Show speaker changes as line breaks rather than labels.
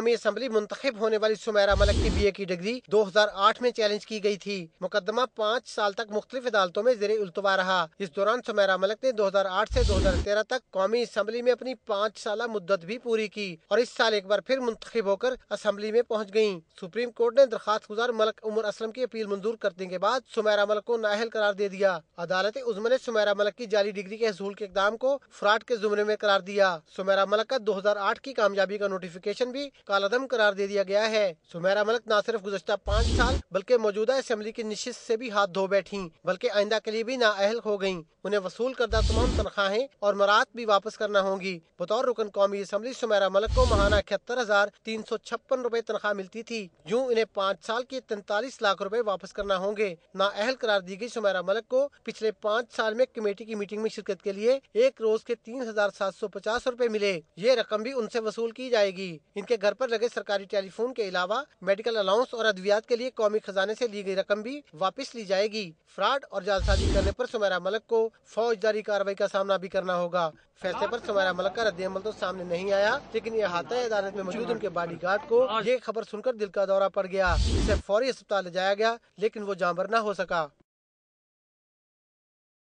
कौमी असम्बली मुंतब होने वाली सुमेरा मलक की बी ए की डिग्री दो हजार आठ में चैलेंज की गयी थी मुकदमा पाँच साल तक मुख्तलिफ अदालतों में जेर उल्तवा रहा इस दौरान सुमेरा मलक ने दो हजार आठ ऐसी दो हजार तेरह तक कौमी असम्बली में अपनी पाँच साल मुद्दत भी पूरी की और इस साल एक बार फिर मुंतब होकर असम्बली में पहुँच गयी सुप्रीम कोर्ट ने दरखास्त गुजार मलक उमर असलम की अपील मंजूर करने के बाद सुमेरा मलक को नाहल करार दे दिया अदालत उजम ने सुमेरा मलक की जाली डिग्री के हसूल के इकदाम को फ्रॉड के जुमरे में करार दिया सुमेरा मलक का दो हजार आठ की कामयाबी का नोटिफिकेशन भी कालादम करार दे दिया गया है सुमेरा मलक न सिर्फ गुजशत पाँच साल बल्कि मौजूदा असम्बली की निश्चित ऐसी भी हाथ धो बैठी बल्कि आइंदा के लिए भी नाअहल हो गयी उन्हें वसूल करदा तमाम तनख्वाहें और मरात भी वापस करना होंगी बतौर रुकन कौमी असम्बली सुमेरा मलक को महाना इकहत्तर हजार तीन सौ छप्पन रूपए तनख्वाह मिलती थी यूँ इन्हें पाँच साल की तैतालीस लाख रूपए वापस करना होंगे नाअहल करार दी गयी सुमेरा मलक को पिछले पाँच साल में कमेटी की मीटिंग में शिरकत के लिए एक रोज के तीन हजार सात सौ पचास रूपए मिले ये रकम भी उनसे वसूल की जाएगी इनके घर पर लगे सरकारी टेलीफोन के अलावा मेडिकल अलाउंस और अद्वियात के लिए कौमी खजाने ऐसी ली गयी रकम भी वापस ली जाएगी फ्रॉड और जालसाजी करने आरोप सुमेरा मलक को फौजदारी कार्रवाई का सामना भी करना होगा फैसले आरोप सुमेरा मलक का रद्द अमल तो सामने नहीं आया लेकिन यह हाथा अदालत में मौजूद उनके बॉडी गार्ड को ये खबर सुनकर दिल का दौरा पड़ गया इसे फौरी अस्पताल ले जाया गया लेकिन वो जामबर न हो सका